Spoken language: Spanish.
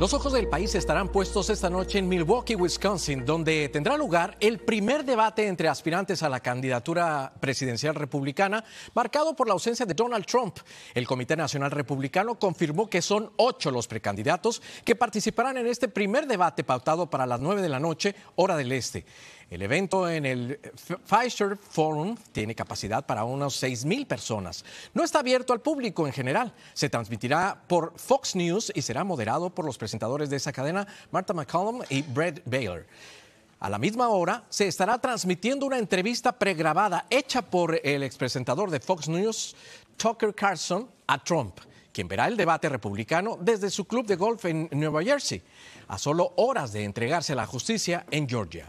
Los ojos del país estarán puestos esta noche en Milwaukee, Wisconsin, donde tendrá lugar el primer debate entre aspirantes a la candidatura presidencial republicana, marcado por la ausencia de Donald Trump. El Comité Nacional Republicano confirmó que son ocho los precandidatos que participarán en este primer debate pautado para las nueve de la noche, hora del este. El evento en el eh, Pfizer Forum tiene capacidad para unos 6.000 personas. No está abierto al público en general. Se transmitirá por Fox News y será moderado por los presentadores de esa cadena, Martha McCollum y Brett Baylor. A la misma hora se estará transmitiendo una entrevista pregrabada hecha por el expresentador de Fox News, Tucker Carlson, a Trump quien verá el debate republicano desde su club de golf en Nueva Jersey, a solo horas de entregarse a la justicia en Georgia.